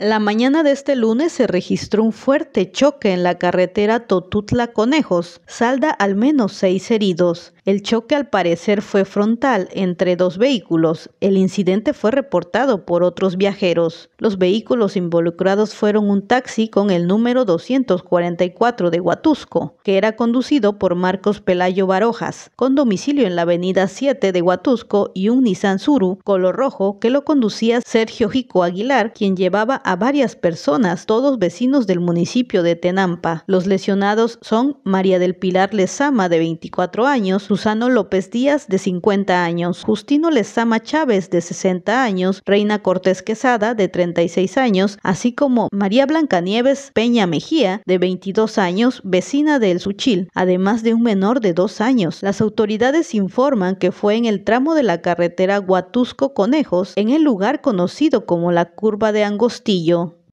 La mañana de este lunes se registró un fuerte choque en la carretera Totutla Conejos. Salda al menos seis heridos. El choque al parecer fue frontal entre dos vehículos. El incidente fue reportado por otros viajeros. Los vehículos involucrados fueron un taxi con el número 244 de Huatusco, que era conducido por Marcos Pelayo Barojas, con domicilio en la avenida 7 de Huatusco, y un Nissan Zuru color rojo que lo conducía Sergio Jico Aguilar, quien llevaba a varias personas, todos vecinos del municipio de Tenampa. Los lesionados son María del Pilar Lezama, de 24 años, Susano López Díaz, de 50 años, Justino Lezama Chávez, de 60 años, Reina Cortés Quesada, de 36 años, así como María Blancanieves Peña Mejía, de 22 años, vecina de El Suchil, además de un menor de 2 años. Las autoridades informan que fue en el tramo de la carretera Huatusco Conejos, en el lugar conocido como la Curva de Angostillo.